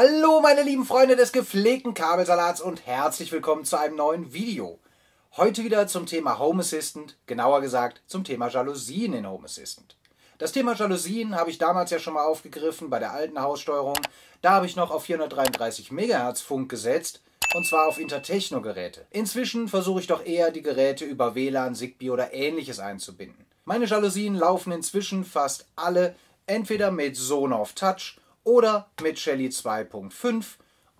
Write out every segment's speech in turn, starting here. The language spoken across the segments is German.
Hallo meine lieben Freunde des gepflegten Kabelsalats und herzlich willkommen zu einem neuen Video. Heute wieder zum Thema Home Assistant, genauer gesagt zum Thema Jalousien in Home Assistant. Das Thema Jalousien habe ich damals ja schon mal aufgegriffen bei der alten Haussteuerung. Da habe ich noch auf 433 MHz Funk gesetzt und zwar auf Intertechno-Geräte. Inzwischen versuche ich doch eher die Geräte über WLAN, Zigbee oder ähnliches einzubinden. Meine Jalousien laufen inzwischen fast alle entweder mit Sonoff Touch oder mit Shelly 2.5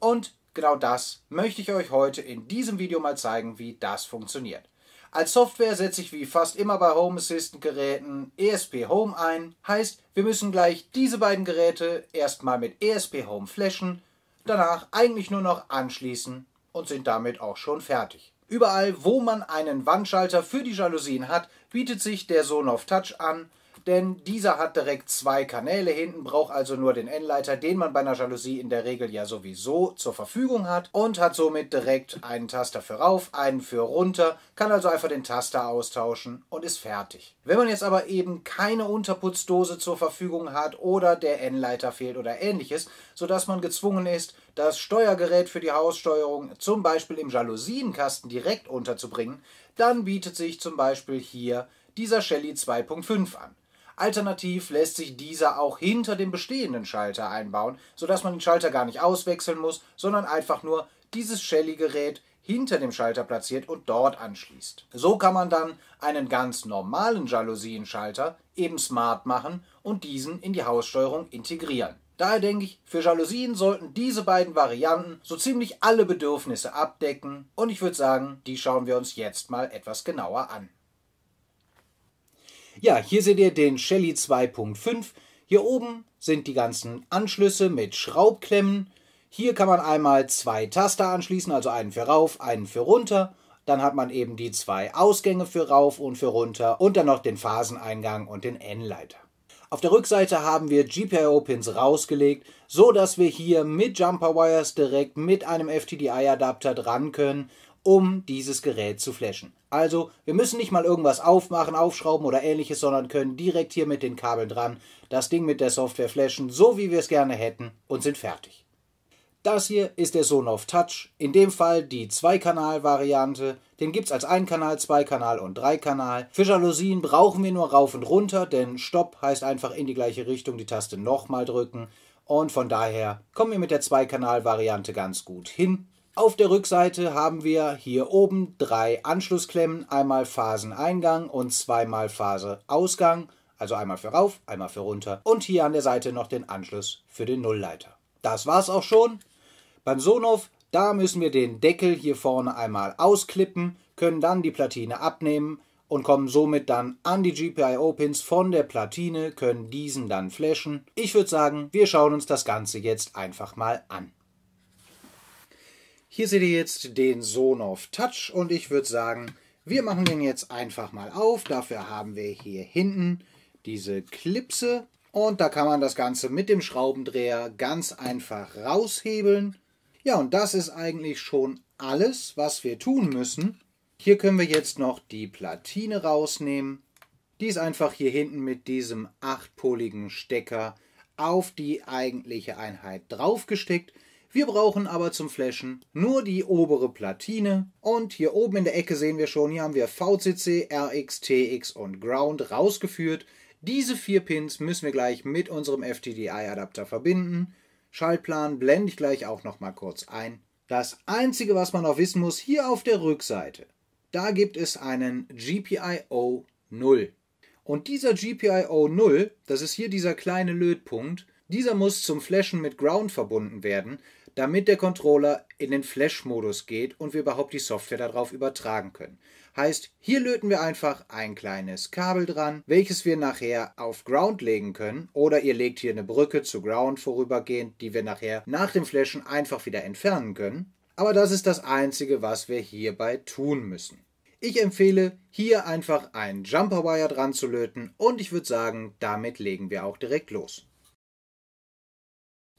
und genau das möchte ich euch heute in diesem Video mal zeigen, wie das funktioniert. Als Software setze ich wie fast immer bei Home Assistant Geräten ESP Home ein, heißt wir müssen gleich diese beiden Geräte erstmal mit ESP Home flashen, danach eigentlich nur noch anschließen und sind damit auch schon fertig. Überall, wo man einen Wandschalter für die Jalousien hat, bietet sich der Sonoff Touch an denn dieser hat direkt zwei Kanäle hinten, braucht also nur den N-Leiter, den man bei einer Jalousie in der Regel ja sowieso zur Verfügung hat und hat somit direkt einen Taster für rauf, einen für runter, kann also einfach den Taster austauschen und ist fertig. Wenn man jetzt aber eben keine Unterputzdose zur Verfügung hat oder der N-Leiter fehlt oder ähnliches, sodass man gezwungen ist, das Steuergerät für die Haussteuerung zum Beispiel im Jalousienkasten direkt unterzubringen, dann bietet sich zum Beispiel hier dieser Shelly 2.5 an. Alternativ lässt sich dieser auch hinter dem bestehenden Schalter einbauen, sodass man den Schalter gar nicht auswechseln muss, sondern einfach nur dieses Shelly-Gerät hinter dem Schalter platziert und dort anschließt. So kann man dann einen ganz normalen Jalousienschalter eben smart machen und diesen in die Haussteuerung integrieren. Daher denke ich, für Jalousien sollten diese beiden Varianten so ziemlich alle Bedürfnisse abdecken und ich würde sagen, die schauen wir uns jetzt mal etwas genauer an. Ja, hier seht ihr den Shelly 2.5. Hier oben sind die ganzen Anschlüsse mit Schraubklemmen. Hier kann man einmal zwei Taster anschließen, also einen für rauf, einen für runter. Dann hat man eben die zwei Ausgänge für rauf und für runter und dann noch den Phaseneingang und den N-Leiter. Auf der Rückseite haben wir GPIO-Pins rausgelegt, so dass wir hier mit Jumper Wires direkt mit einem FTDI-Adapter dran können um dieses Gerät zu flashen. Also, wir müssen nicht mal irgendwas aufmachen, aufschrauben oder ähnliches, sondern können direkt hier mit den Kabeln dran das Ding mit der Software flashen, so wie wir es gerne hätten und sind fertig. Das hier ist der Sonoff Touch, in dem Fall die Zweikanal-Variante. Den gibt es als Einkanal, Zweikanal und Dreikanal. Für Jalousien brauchen wir nur rauf und runter, denn Stopp heißt einfach in die gleiche Richtung die Taste nochmal drücken. Und von daher kommen wir mit der Zweikanal-Variante ganz gut hin. Auf der Rückseite haben wir hier oben drei Anschlussklemmen, einmal Phaseneingang und zweimal Phaseausgang, also einmal für rauf, einmal für runter und hier an der Seite noch den Anschluss für den Nullleiter. Das war's auch schon. Beim Sonoff, da müssen wir den Deckel hier vorne einmal ausklippen, können dann die Platine abnehmen und kommen somit dann an die GPIO-Pins von der Platine, können diesen dann flashen. Ich würde sagen, wir schauen uns das Ganze jetzt einfach mal an. Hier seht ihr jetzt den Sonoff Touch und ich würde sagen, wir machen den jetzt einfach mal auf. Dafür haben wir hier hinten diese Klipse und da kann man das Ganze mit dem Schraubendreher ganz einfach raushebeln. Ja, und das ist eigentlich schon alles, was wir tun müssen. Hier können wir jetzt noch die Platine rausnehmen. Die ist einfach hier hinten mit diesem achtpoligen Stecker auf die eigentliche Einheit draufgesteckt. Wir brauchen aber zum Flashen nur die obere Platine und hier oben in der Ecke sehen wir schon, hier haben wir VCC, RX, TX und Ground rausgeführt. Diese vier Pins müssen wir gleich mit unserem FTDI-Adapter verbinden. Schaltplan blende ich gleich auch nochmal kurz ein. Das Einzige, was man noch wissen muss, hier auf der Rückseite, da gibt es einen GPIO 0. Und dieser GPIO 0, das ist hier dieser kleine Lötpunkt, dieser muss zum Flashen mit Ground verbunden werden damit der Controller in den Flash-Modus geht und wir überhaupt die Software darauf übertragen können. Heißt, hier löten wir einfach ein kleines Kabel dran, welches wir nachher auf Ground legen können. Oder ihr legt hier eine Brücke zu Ground vorübergehend, die wir nachher nach dem Flashen einfach wieder entfernen können. Aber das ist das Einzige, was wir hierbei tun müssen. Ich empfehle, hier einfach einen Jumper Wire dran zu löten und ich würde sagen, damit legen wir auch direkt los.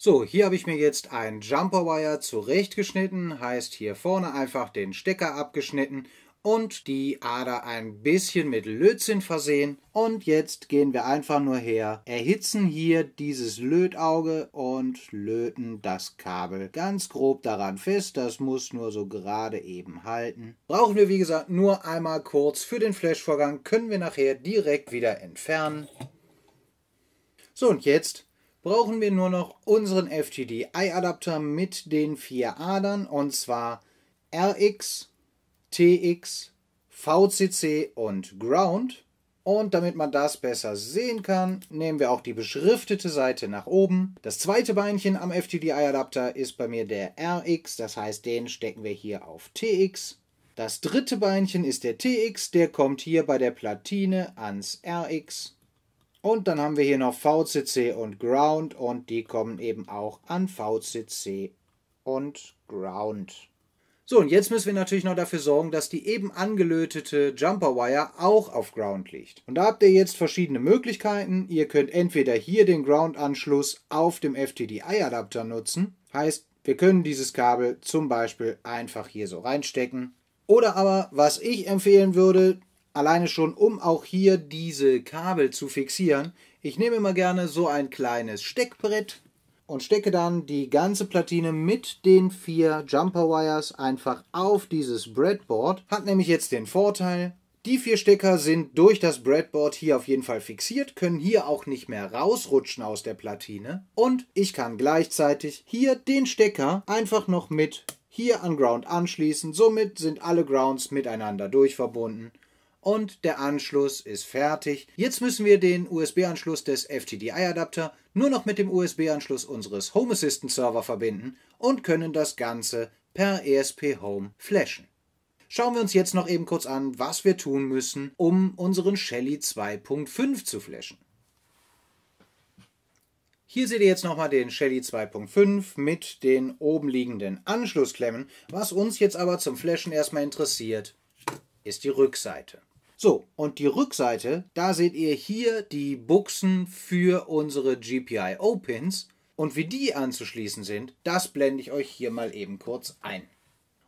So, hier habe ich mir jetzt ein Jumper Wire zurechtgeschnitten, heißt hier vorne einfach den Stecker abgeschnitten und die Ader ein bisschen mit Lötzinn versehen. Und jetzt gehen wir einfach nur her, erhitzen hier dieses Lötauge und löten das Kabel ganz grob daran fest. Das muss nur so gerade eben halten. Brauchen wir wie gesagt nur einmal kurz für den Flashvorgang, können wir nachher direkt wieder entfernen. So und jetzt brauchen wir nur noch unseren FTDI-Adapter mit den vier Adern und zwar RX, TX, VCC und Ground. Und damit man das besser sehen kann, nehmen wir auch die beschriftete Seite nach oben. Das zweite Beinchen am FTDI-Adapter ist bei mir der RX, das heißt den stecken wir hier auf TX. Das dritte Beinchen ist der TX, der kommt hier bei der Platine ans RX. Und dann haben wir hier noch VCC und Ground und die kommen eben auch an VCC und Ground. So, und jetzt müssen wir natürlich noch dafür sorgen, dass die eben angelötete Jumper Wire auch auf Ground liegt. Und da habt ihr jetzt verschiedene Möglichkeiten. Ihr könnt entweder hier den Ground-Anschluss auf dem FTDI-Adapter nutzen. Heißt, wir können dieses Kabel zum Beispiel einfach hier so reinstecken. Oder aber, was ich empfehlen würde, Alleine schon, um auch hier diese Kabel zu fixieren. Ich nehme immer gerne so ein kleines Steckbrett und stecke dann die ganze Platine mit den vier Jumper Wires einfach auf dieses Breadboard. Hat nämlich jetzt den Vorteil, die vier Stecker sind durch das Breadboard hier auf jeden Fall fixiert, können hier auch nicht mehr rausrutschen aus der Platine. Und ich kann gleichzeitig hier den Stecker einfach noch mit hier an Ground anschließen. Somit sind alle Grounds miteinander durchverbunden und der Anschluss ist fertig. Jetzt müssen wir den USB-Anschluss des FTDI-Adapter nur noch mit dem USB-Anschluss unseres Home Assistant Server verbinden und können das Ganze per ESP Home flashen. Schauen wir uns jetzt noch eben kurz an, was wir tun müssen, um unseren Shelly 2.5 zu flashen. Hier seht ihr jetzt nochmal den Shelly 2.5 mit den oben liegenden Anschlussklemmen. Was uns jetzt aber zum Flashen erstmal interessiert, ist die Rückseite. So, und die Rückseite, da seht ihr hier die Buchsen für unsere GPIO-Pins. Und wie die anzuschließen sind, das blende ich euch hier mal eben kurz ein.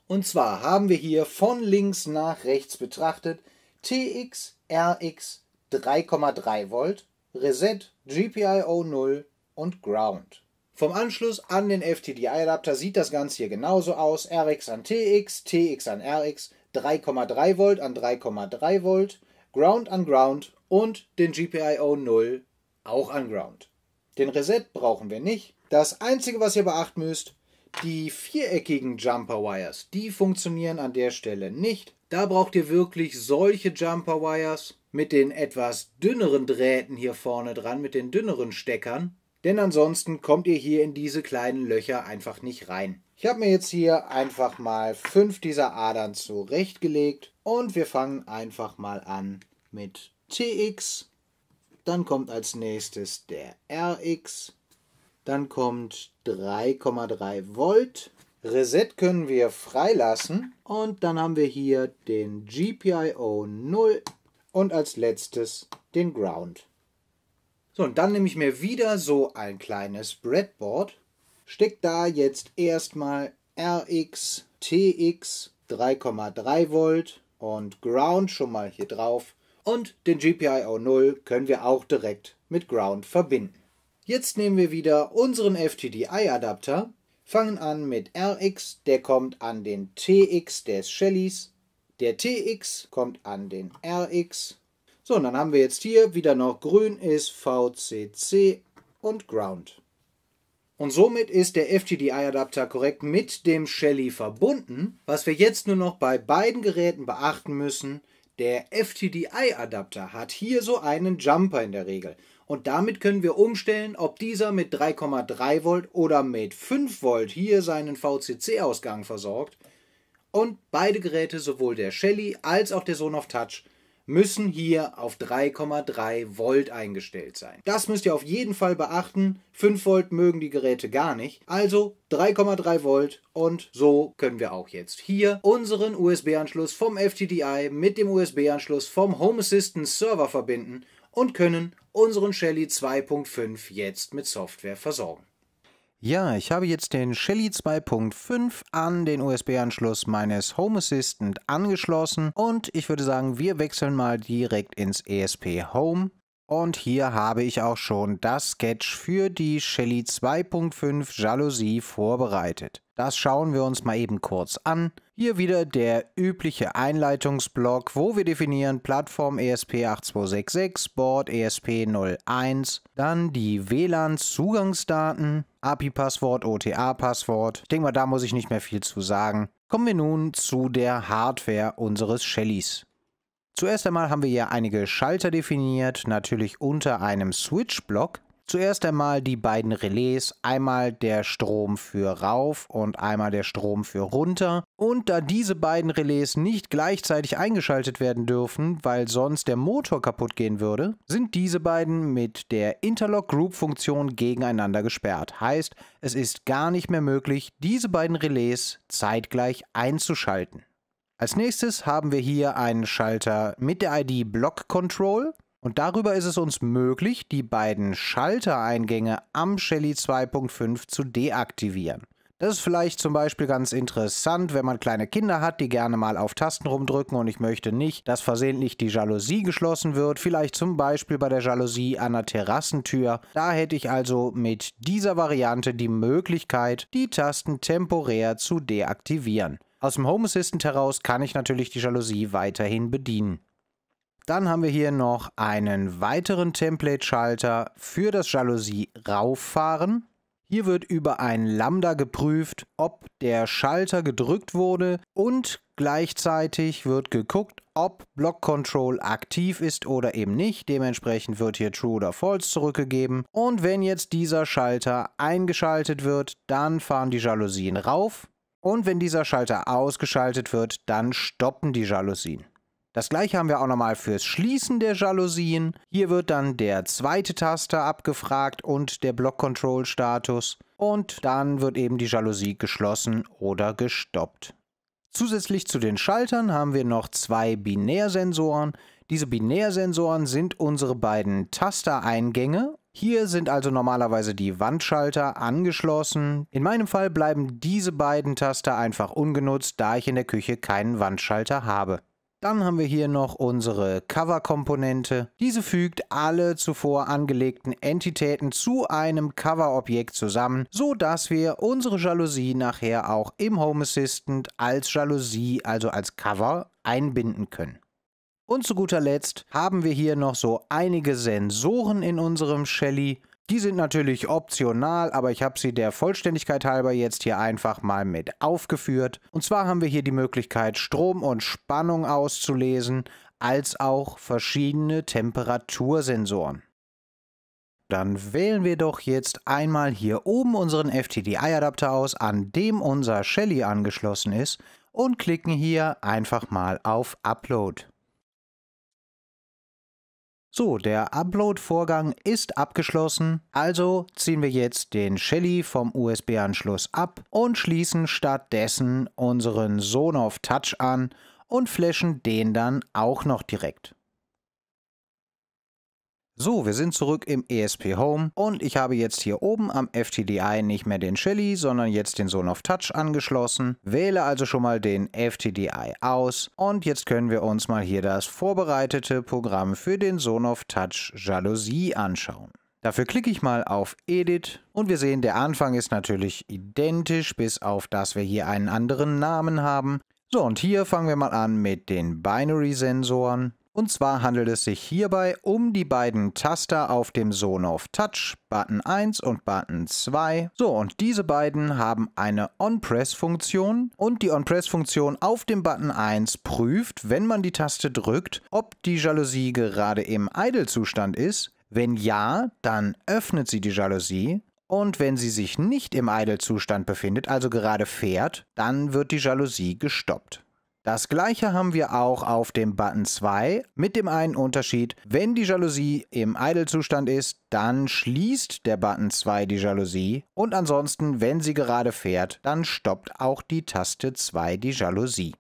Und zwar haben wir hier von links nach rechts betrachtet TX, RX, 3,3 Volt, Reset, GPIO 0 und Ground. Vom Anschluss an den FTDI-Adapter sieht das Ganze hier genauso aus. RX an TX, TX an RX, 3,3 Volt an 3,3 Volt, Ground an Ground und den GPIO 0 auch an Ground. Den Reset brauchen wir nicht. Das einzige, was ihr beachten müsst, die viereckigen Jumper Wires, die funktionieren an der Stelle nicht. Da braucht ihr wirklich solche Jumper Wires mit den etwas dünneren Drähten hier vorne dran, mit den dünneren Steckern. Denn ansonsten kommt ihr hier in diese kleinen Löcher einfach nicht rein. Ich habe mir jetzt hier einfach mal fünf dieser Adern zurechtgelegt und wir fangen einfach mal an mit TX. Dann kommt als nächstes der RX. Dann kommt 3,3 Volt. Reset können wir freilassen. Und dann haben wir hier den GPIO 0 und als letztes den Ground. So, und dann nehme ich mir wieder so ein kleines Breadboard Steckt da jetzt erstmal RX, TX 3,3 Volt und Ground schon mal hier drauf. Und den GPIO 0 können wir auch direkt mit Ground verbinden. Jetzt nehmen wir wieder unseren FTDI-Adapter, fangen an mit RX, der kommt an den TX des Shellys, der TX kommt an den RX. So, und dann haben wir jetzt hier wieder noch grün ist VCC und Ground. Und somit ist der ftdi adapter korrekt mit dem Shelly verbunden. Was wir jetzt nur noch bei beiden Geräten beachten müssen, der FTDI-Adapter hat hier so einen Jumper in der Regel. Und damit können wir umstellen, ob dieser mit 3,3 Volt oder mit 5 Volt hier seinen VCC-Ausgang versorgt. Und beide Geräte, sowohl der Shelly als auch der Sonoff Touch, müssen hier auf 3,3 Volt eingestellt sein. Das müsst ihr auf jeden Fall beachten. 5 Volt mögen die Geräte gar nicht. Also 3,3 Volt und so können wir auch jetzt hier unseren USB-Anschluss vom FTDI mit dem USB-Anschluss vom Home Assistant Server verbinden und können unseren Shelly 2.5 jetzt mit Software versorgen. Ja, ich habe jetzt den Shelly 2.5 an den USB-Anschluss meines Home Assistant angeschlossen und ich würde sagen, wir wechseln mal direkt ins ESP Home. Und hier habe ich auch schon das Sketch für die Shelly 2.5 Jalousie vorbereitet. Das schauen wir uns mal eben kurz an. Hier wieder der übliche Einleitungsblock, wo wir definieren Plattform ESP8266, Board ESP01, dann die WLAN-Zugangsdaten, API-Passwort, OTA-Passwort. Ich denke mal, da muss ich nicht mehr viel zu sagen. Kommen wir nun zu der Hardware unseres Shellys. Zuerst einmal haben wir hier einige Schalter definiert, natürlich unter einem Switch-Block. Zuerst einmal die beiden Relais, einmal der Strom für rauf und einmal der Strom für runter. Und da diese beiden Relais nicht gleichzeitig eingeschaltet werden dürfen, weil sonst der Motor kaputt gehen würde, sind diese beiden mit der Interlock Group Funktion gegeneinander gesperrt. Heißt, es ist gar nicht mehr möglich, diese beiden Relais zeitgleich einzuschalten. Als nächstes haben wir hier einen Schalter mit der ID Block Control. Und darüber ist es uns möglich, die beiden Schaltereingänge am Shelly 2.5 zu deaktivieren. Das ist vielleicht zum Beispiel ganz interessant, wenn man kleine Kinder hat, die gerne mal auf Tasten rumdrücken und ich möchte nicht, dass versehentlich die Jalousie geschlossen wird, vielleicht zum Beispiel bei der Jalousie an der Terrassentür. Da hätte ich also mit dieser Variante die Möglichkeit, die Tasten temporär zu deaktivieren. Aus dem Home Assistant heraus kann ich natürlich die Jalousie weiterhin bedienen. Dann haben wir hier noch einen weiteren Template-Schalter für das Jalousie rauffahren. Hier wird über ein Lambda geprüft, ob der Schalter gedrückt wurde und gleichzeitig wird geguckt, ob Block Control aktiv ist oder eben nicht. Dementsprechend wird hier True oder False zurückgegeben. Und wenn jetzt dieser Schalter eingeschaltet wird, dann fahren die Jalousien rauf. Und wenn dieser Schalter ausgeschaltet wird, dann stoppen die Jalousien. Das gleiche haben wir auch nochmal fürs Schließen der Jalousien. Hier wird dann der zweite Taster abgefragt und der Block Control Status. Und dann wird eben die Jalousie geschlossen oder gestoppt. Zusätzlich zu den Schaltern haben wir noch zwei Binärsensoren. Diese Binärsensoren sind unsere beiden Tastereingänge. Hier sind also normalerweise die Wandschalter angeschlossen. In meinem Fall bleiben diese beiden Taster einfach ungenutzt, da ich in der Küche keinen Wandschalter habe. Dann haben wir hier noch unsere Cover-Komponente. Diese fügt alle zuvor angelegten Entitäten zu einem Cover-Objekt zusammen, so dass wir unsere Jalousie nachher auch im Home Assistant als Jalousie, also als Cover, einbinden können. Und zu guter Letzt haben wir hier noch so einige Sensoren in unserem Shelly. Die sind natürlich optional, aber ich habe sie der Vollständigkeit halber jetzt hier einfach mal mit aufgeführt. Und zwar haben wir hier die Möglichkeit, Strom und Spannung auszulesen, als auch verschiedene Temperatursensoren. Dann wählen wir doch jetzt einmal hier oben unseren FTDI-Adapter aus, an dem unser Shelly angeschlossen ist und klicken hier einfach mal auf Upload. So, der Upload-Vorgang ist abgeschlossen, also ziehen wir jetzt den Shelly vom USB-Anschluss ab und schließen stattdessen unseren Sonoff Touch an und flashen den dann auch noch direkt. So, wir sind zurück im ESP Home und ich habe jetzt hier oben am FTDI nicht mehr den Shelly, sondern jetzt den Sohn Touch angeschlossen. Wähle also schon mal den FTDI aus und jetzt können wir uns mal hier das vorbereitete Programm für den Sohn Touch Jalousie anschauen. Dafür klicke ich mal auf Edit und wir sehen, der Anfang ist natürlich identisch, bis auf dass wir hier einen anderen Namen haben. So, und hier fangen wir mal an mit den Binary-Sensoren. Und zwar handelt es sich hierbei um die beiden Taster auf dem Sonoff Touch, Button 1 und Button 2. So, und diese beiden haben eine On-Press-Funktion und die On-Press-Funktion auf dem Button 1 prüft, wenn man die Taste drückt, ob die Jalousie gerade im Idle-Zustand ist. Wenn ja, dann öffnet sie die Jalousie. Und wenn sie sich nicht im Idle-Zustand befindet, also gerade fährt, dann wird die Jalousie gestoppt. Das gleiche haben wir auch auf dem Button 2 mit dem einen Unterschied. Wenn die Jalousie im Idle-Zustand ist, dann schließt der Button 2 die Jalousie und ansonsten, wenn sie gerade fährt, dann stoppt auch die Taste 2 die Jalousie.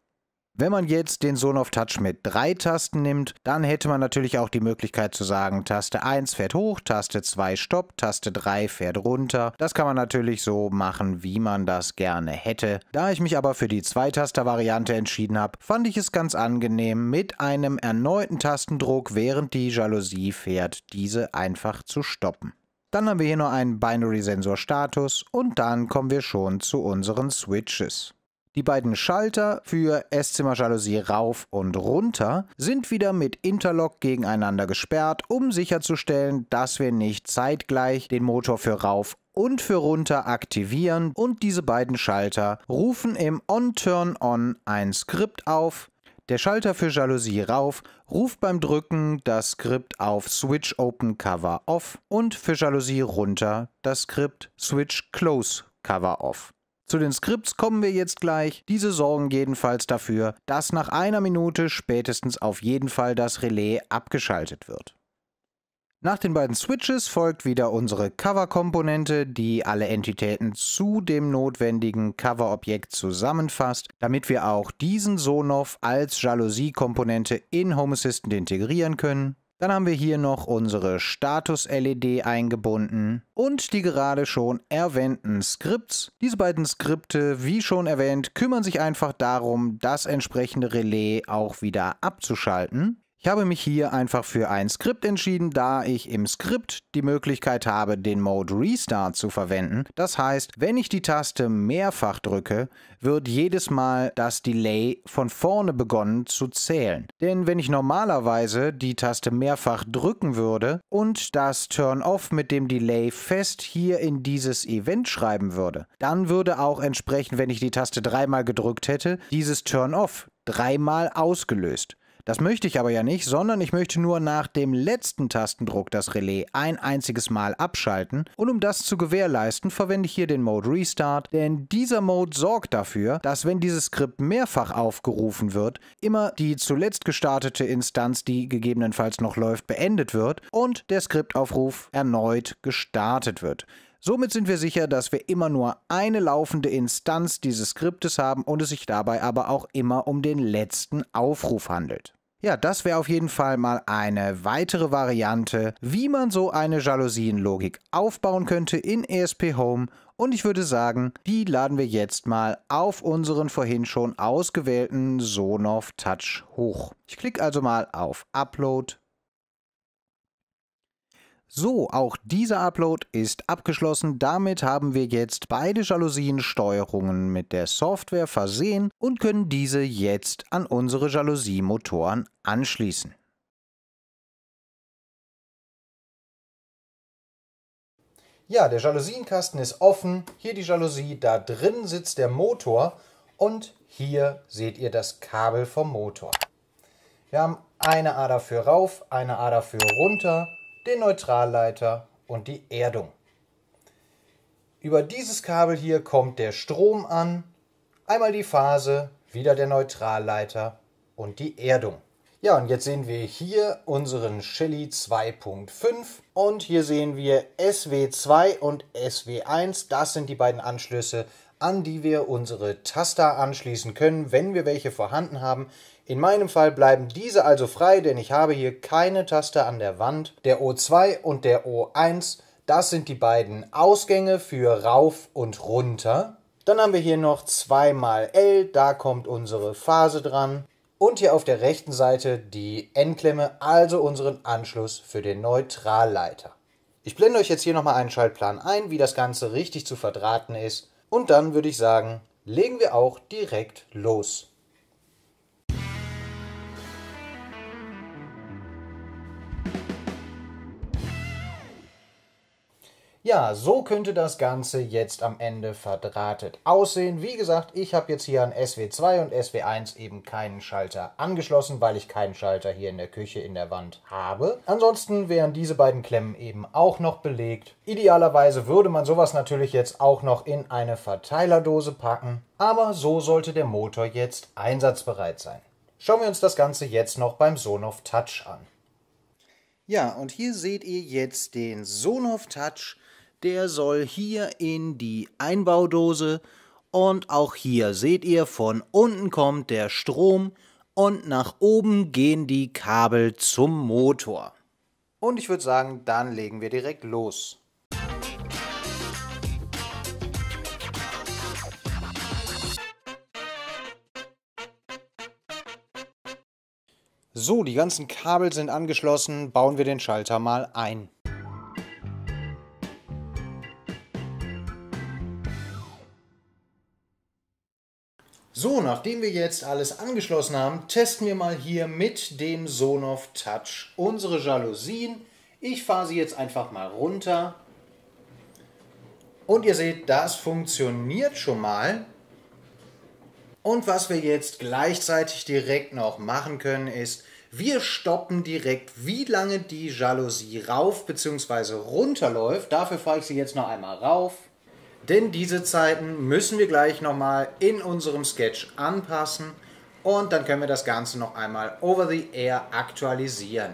Wenn man jetzt den Sohn of Touch mit drei Tasten nimmt, dann hätte man natürlich auch die Möglichkeit zu sagen, Taste 1 fährt hoch, Taste 2 stoppt, Taste 3 fährt runter. Das kann man natürlich so machen, wie man das gerne hätte. Da ich mich aber für die Zweitaster-Variante entschieden habe, fand ich es ganz angenehm, mit einem erneuten Tastendruck, während die Jalousie fährt, diese einfach zu stoppen. Dann haben wir hier noch einen Binary-Sensor-Status und dann kommen wir schon zu unseren Switches. Die beiden Schalter für Esszimmerjalousie rauf und runter sind wieder mit Interlock gegeneinander gesperrt, um sicherzustellen, dass wir nicht zeitgleich den Motor für rauf und für runter aktivieren und diese beiden Schalter rufen im On-Turn-On ein Skript auf. Der Schalter für Jalousie rauf ruft beim Drücken das Skript auf Switch Open Cover Off und für Jalousie runter das Skript Switch Close Cover Off. Zu den Skripts kommen wir jetzt gleich. Diese sorgen jedenfalls dafür, dass nach einer Minute spätestens auf jeden Fall das Relais abgeschaltet wird. Nach den beiden Switches folgt wieder unsere Cover-Komponente, die alle Entitäten zu dem notwendigen Cover-Objekt zusammenfasst, damit wir auch diesen Sonoff als Jalousie-Komponente in Home Assistant integrieren können. Dann haben wir hier noch unsere Status-LED eingebunden und die gerade schon erwähnten Skripts. Diese beiden Skripte, wie schon erwähnt, kümmern sich einfach darum, das entsprechende Relais auch wieder abzuschalten. Ich habe mich hier einfach für ein Skript entschieden, da ich im Skript die Möglichkeit habe, den Mode Restart zu verwenden. Das heißt, wenn ich die Taste mehrfach drücke, wird jedes Mal das Delay von vorne begonnen zu zählen. Denn wenn ich normalerweise die Taste mehrfach drücken würde und das Turn-Off mit dem Delay fest hier in dieses Event schreiben würde, dann würde auch entsprechend, wenn ich die Taste dreimal gedrückt hätte, dieses Turn-Off dreimal ausgelöst. Das möchte ich aber ja nicht, sondern ich möchte nur nach dem letzten Tastendruck das Relais ein einziges Mal abschalten und um das zu gewährleisten, verwende ich hier den Mode Restart, denn dieser Mode sorgt dafür, dass wenn dieses Skript mehrfach aufgerufen wird, immer die zuletzt gestartete Instanz, die gegebenenfalls noch läuft, beendet wird und der Skriptaufruf erneut gestartet wird. Somit sind wir sicher, dass wir immer nur eine laufende Instanz dieses Skriptes haben und es sich dabei aber auch immer um den letzten Aufruf handelt. Ja, das wäre auf jeden Fall mal eine weitere Variante, wie man so eine Jalousienlogik aufbauen könnte in ESP Home. Und ich würde sagen, die laden wir jetzt mal auf unseren vorhin schon ausgewählten Sonoff Touch hoch. Ich klicke also mal auf Upload so, auch dieser Upload ist abgeschlossen. Damit haben wir jetzt beide Jalousiensteuerungen mit der Software versehen und können diese jetzt an unsere Jalousiemotoren anschließen. Ja, der Jalousienkasten ist offen. Hier die Jalousie, da drin sitzt der Motor und hier seht ihr das Kabel vom Motor. Wir haben eine Ader für rauf, eine Ader für runter den Neutralleiter und die Erdung. Über dieses Kabel hier kommt der Strom an, einmal die Phase, wieder der Neutralleiter und die Erdung. Ja, und jetzt sehen wir hier unseren Shelly 2.5 und hier sehen wir SW2 und SW1. Das sind die beiden Anschlüsse, an die wir unsere Taster anschließen können, wenn wir welche vorhanden haben. In meinem Fall bleiben diese also frei, denn ich habe hier keine Taste an der Wand. Der O2 und der O1, das sind die beiden Ausgänge für rauf und runter. Dann haben wir hier noch 2 mal L, da kommt unsere Phase dran. Und hier auf der rechten Seite die Endklemme, also unseren Anschluss für den Neutralleiter. Ich blende euch jetzt hier nochmal einen Schaltplan ein, wie das Ganze richtig zu verdrahten ist. Und dann würde ich sagen, legen wir auch direkt los. Ja, so könnte das Ganze jetzt am Ende verdrahtet aussehen. Wie gesagt, ich habe jetzt hier an SW2 und SW1 eben keinen Schalter angeschlossen, weil ich keinen Schalter hier in der Küche in der Wand habe. Ansonsten wären diese beiden Klemmen eben auch noch belegt. Idealerweise würde man sowas natürlich jetzt auch noch in eine Verteilerdose packen, aber so sollte der Motor jetzt einsatzbereit sein. Schauen wir uns das Ganze jetzt noch beim Sonoff Touch an. Ja, und hier seht ihr jetzt den Sonoff Touch der soll hier in die Einbaudose und auch hier seht ihr, von unten kommt der Strom und nach oben gehen die Kabel zum Motor. Und ich würde sagen, dann legen wir direkt los. So, die ganzen Kabel sind angeschlossen, bauen wir den Schalter mal ein. So, nachdem wir jetzt alles angeschlossen haben, testen wir mal hier mit dem Sonoff Touch unsere Jalousien. Ich fahre sie jetzt einfach mal runter. Und ihr seht, das funktioniert schon mal. Und was wir jetzt gleichzeitig direkt noch machen können, ist, wir stoppen direkt, wie lange die Jalousie rauf bzw. runterläuft. Dafür fahre ich sie jetzt noch einmal rauf. Denn diese Zeiten müssen wir gleich nochmal in unserem Sketch anpassen und dann können wir das Ganze noch einmal over the air aktualisieren.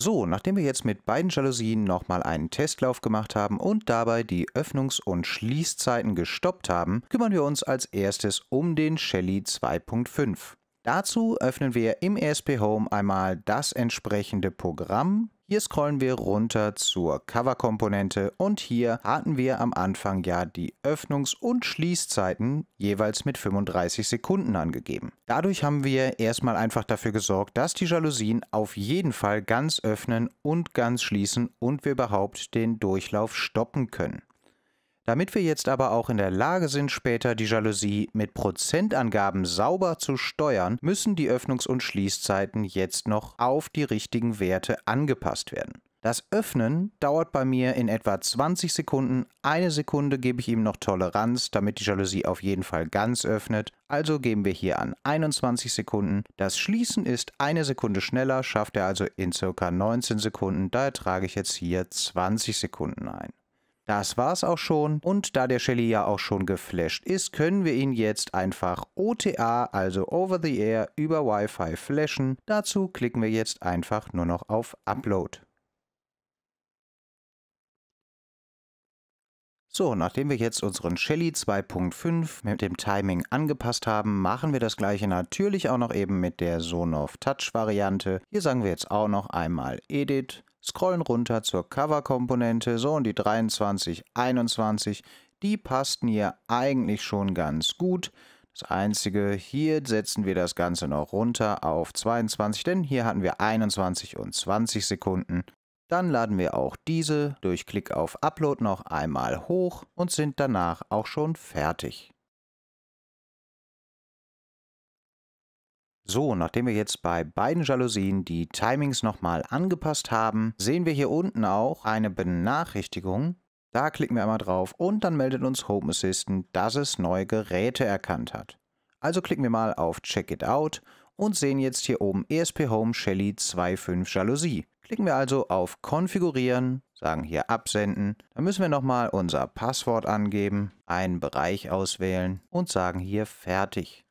So, nachdem wir jetzt mit beiden Jalousien nochmal einen Testlauf gemacht haben und dabei die Öffnungs- und Schließzeiten gestoppt haben, kümmern wir uns als erstes um den Shelly 2.5. Dazu öffnen wir im ESP Home einmal das entsprechende Programm hier scrollen wir runter zur Cover-Komponente und hier hatten wir am Anfang ja die Öffnungs- und Schließzeiten jeweils mit 35 Sekunden angegeben. Dadurch haben wir erstmal einfach dafür gesorgt, dass die Jalousien auf jeden Fall ganz öffnen und ganz schließen und wir überhaupt den Durchlauf stoppen können. Damit wir jetzt aber auch in der Lage sind, später die Jalousie mit Prozentangaben sauber zu steuern, müssen die Öffnungs- und Schließzeiten jetzt noch auf die richtigen Werte angepasst werden. Das Öffnen dauert bei mir in etwa 20 Sekunden. Eine Sekunde gebe ich ihm noch Toleranz, damit die Jalousie auf jeden Fall ganz öffnet. Also geben wir hier an 21 Sekunden. Das Schließen ist eine Sekunde schneller, schafft er also in ca. 19 Sekunden. Daher trage ich jetzt hier 20 Sekunden ein. Das war's auch schon und da der Shelly ja auch schon geflasht ist, können wir ihn jetzt einfach OTA, also Over the Air, über Wi-Fi flashen. Dazu klicken wir jetzt einfach nur noch auf Upload. So, nachdem wir jetzt unseren Shelly 2.5 mit dem Timing angepasst haben, machen wir das gleiche natürlich auch noch eben mit der Sonoff Touch Variante. Hier sagen wir jetzt auch noch einmal Edit scrollen runter zur Cover-Komponente, so und die 23, 21, die passten hier eigentlich schon ganz gut. Das Einzige, hier setzen wir das Ganze noch runter auf 22, denn hier hatten wir 21 und 20 Sekunden. Dann laden wir auch diese durch Klick auf Upload noch einmal hoch und sind danach auch schon fertig. So, nachdem wir jetzt bei beiden Jalousien die Timings nochmal angepasst haben, sehen wir hier unten auch eine Benachrichtigung. Da klicken wir einmal drauf und dann meldet uns Home Assistant, dass es neue Geräte erkannt hat. Also klicken wir mal auf Check It Out und sehen jetzt hier oben ESP Home Shelly 2.5 Jalousie. Klicken wir also auf Konfigurieren, sagen hier Absenden. Dann müssen wir nochmal unser Passwort angeben, einen Bereich auswählen und sagen hier Fertig.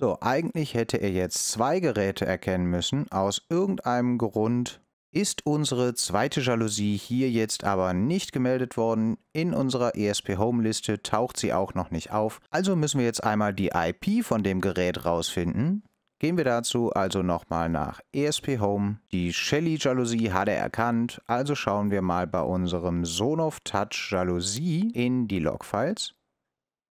So, eigentlich hätte er jetzt zwei Geräte erkennen müssen. Aus irgendeinem Grund ist unsere zweite Jalousie hier jetzt aber nicht gemeldet worden. In unserer ESP Home Liste taucht sie auch noch nicht auf. Also müssen wir jetzt einmal die IP von dem Gerät rausfinden. Gehen wir dazu also nochmal nach ESP Home. Die Shelly Jalousie hat er erkannt, also schauen wir mal bei unserem Sonoff Touch Jalousie in die Logfiles.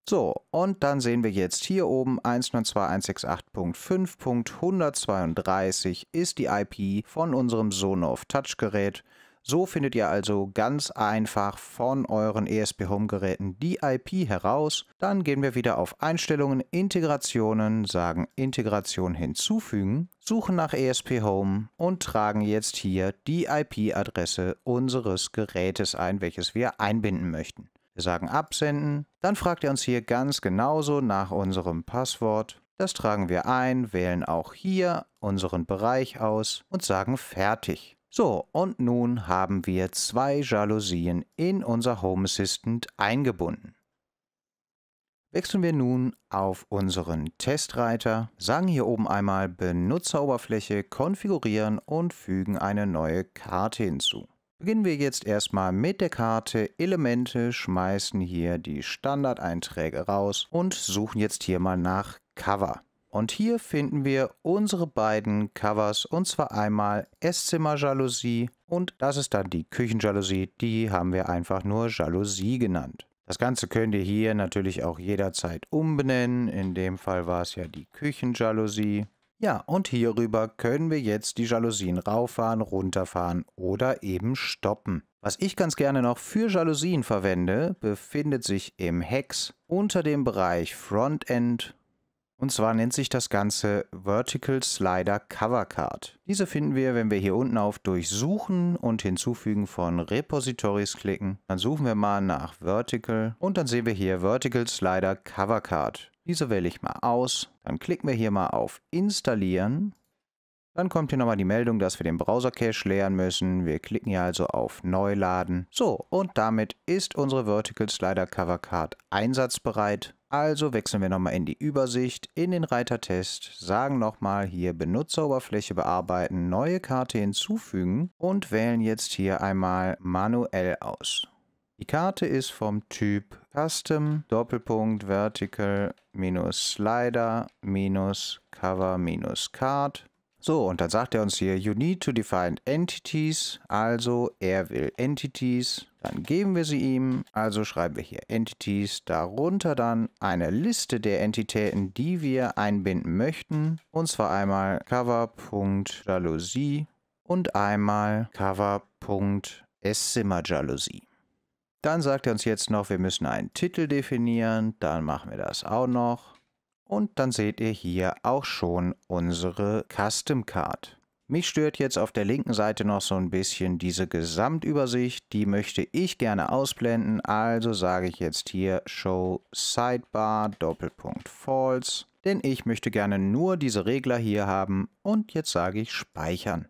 So, und dann sehen wir jetzt hier oben 192.168.5.132 ist die IP von unserem Sonoff Touchgerät. So findet ihr also ganz einfach von euren ESP Home Geräten die IP heraus. Dann gehen wir wieder auf Einstellungen, Integrationen, sagen Integration hinzufügen, suchen nach ESP Home und tragen jetzt hier die IP-Adresse unseres Gerätes ein, welches wir einbinden möchten. Wir sagen Absenden. Dann fragt er uns hier ganz genauso nach unserem Passwort. Das tragen wir ein, wählen auch hier unseren Bereich aus und sagen Fertig. So, und nun haben wir zwei Jalousien in unser Home Assistant eingebunden. Wechseln wir nun auf unseren Testreiter, sagen hier oben einmal Benutzeroberfläche konfigurieren und fügen eine neue Karte hinzu. Beginnen wir jetzt erstmal mit der Karte Elemente, schmeißen hier die Standardeinträge raus und suchen jetzt hier mal nach Cover. Und hier finden wir unsere beiden Covers und zwar einmal Esszimmer-Jalousie und das ist dann die Küchenjalousie, die haben wir einfach nur Jalousie genannt. Das Ganze könnt ihr hier natürlich auch jederzeit umbenennen, in dem Fall war es ja die Küchenjalousie ja, und hierüber können wir jetzt die Jalousien rauffahren, runterfahren oder eben stoppen. Was ich ganz gerne noch für Jalousien verwende, befindet sich im Hex unter dem Bereich Frontend und zwar nennt sich das Ganze Vertical Slider Cover Card. Diese finden wir, wenn wir hier unten auf Durchsuchen und Hinzufügen von Repositories klicken. Dann suchen wir mal nach Vertical und dann sehen wir hier Vertical Slider Cover Card. Diese wähle ich mal aus. Dann klicken wir hier mal auf Installieren. Dann kommt hier nochmal die Meldung, dass wir den Browser-Cache leeren müssen. Wir klicken hier also auf Neuladen. So, und damit ist unsere Vertical Slider Cover Card einsatzbereit. Also wechseln wir nochmal in die Übersicht, in den Reiter Test, sagen nochmal hier Benutzeroberfläche bearbeiten, neue Karte hinzufügen und wählen jetzt hier einmal manuell aus. Die Karte ist vom Typ Custom Doppelpunkt Vertical minus Slider minus Cover minus Card. So, und dann sagt er uns hier, you need to define entities, also er will Entities, dann geben wir sie ihm, also schreiben wir hier Entities, darunter dann eine Liste der Entitäten, die wir einbinden möchten, und zwar einmal cover.jalousie und einmal cover.essimmerjalousie. Dann sagt er uns jetzt noch, wir müssen einen Titel definieren. Dann machen wir das auch noch. Und dann seht ihr hier auch schon unsere Custom Card. Mich stört jetzt auf der linken Seite noch so ein bisschen diese Gesamtübersicht. Die möchte ich gerne ausblenden. Also sage ich jetzt hier Show Sidebar Doppelpunkt False. Denn ich möchte gerne nur diese Regler hier haben. Und jetzt sage ich Speichern.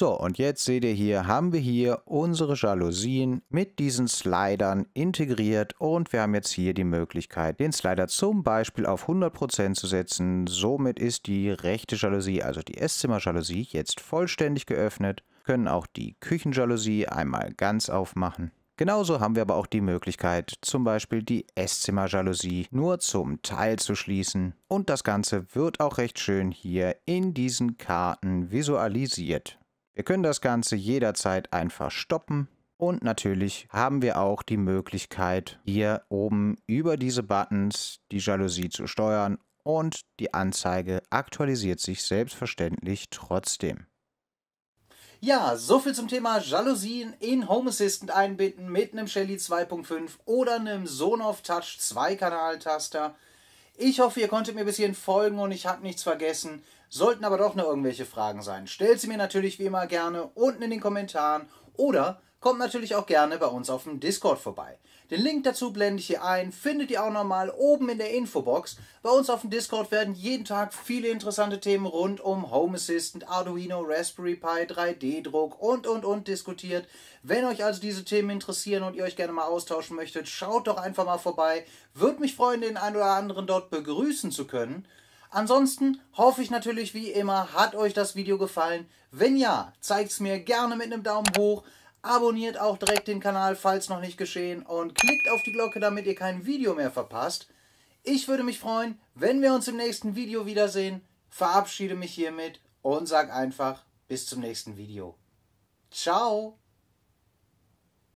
So, und jetzt seht ihr hier, haben wir hier unsere Jalousien mit diesen Slidern integriert und wir haben jetzt hier die Möglichkeit, den Slider zum Beispiel auf 100% zu setzen. Somit ist die rechte Jalousie, also die Esszimmerjalousie, jetzt vollständig geöffnet. Wir können auch die Küchenjalousie einmal ganz aufmachen. Genauso haben wir aber auch die Möglichkeit, zum Beispiel die Esszimmerjalousie nur zum Teil zu schließen. Und das Ganze wird auch recht schön hier in diesen Karten visualisiert. Wir können das Ganze jederzeit einfach stoppen. Und natürlich haben wir auch die Möglichkeit, hier oben über diese Buttons die Jalousie zu steuern und die Anzeige aktualisiert sich selbstverständlich trotzdem. Ja, soviel zum Thema Jalousien in Home Assistant einbinden mit einem Shelly 2.5 oder einem Sonoff Touch 2 Kanaltaster. taster ich hoffe, ihr konntet mir bis hierhin folgen und ich habe nichts vergessen. Sollten aber doch noch irgendwelche Fragen sein, stellt sie mir natürlich wie immer gerne unten in den Kommentaren oder kommt natürlich auch gerne bei uns auf dem Discord vorbei. Den Link dazu blende ich hier ein, findet ihr auch nochmal oben in der Infobox. Bei uns auf dem Discord werden jeden Tag viele interessante Themen rund um Home Assistant, Arduino, Raspberry Pi, 3D-Druck und und und diskutiert. Wenn euch also diese Themen interessieren und ihr euch gerne mal austauschen möchtet, schaut doch einfach mal vorbei. Würde mich freuen, den einen oder anderen dort begrüßen zu können. Ansonsten hoffe ich natürlich wie immer, hat euch das Video gefallen? Wenn ja, zeigt es mir gerne mit einem Daumen hoch. Abonniert auch direkt den Kanal, falls noch nicht geschehen. Und klickt auf die Glocke, damit ihr kein Video mehr verpasst. Ich würde mich freuen, wenn wir uns im nächsten Video wiedersehen. Verabschiede mich hiermit und sag einfach bis zum nächsten Video. Ciao!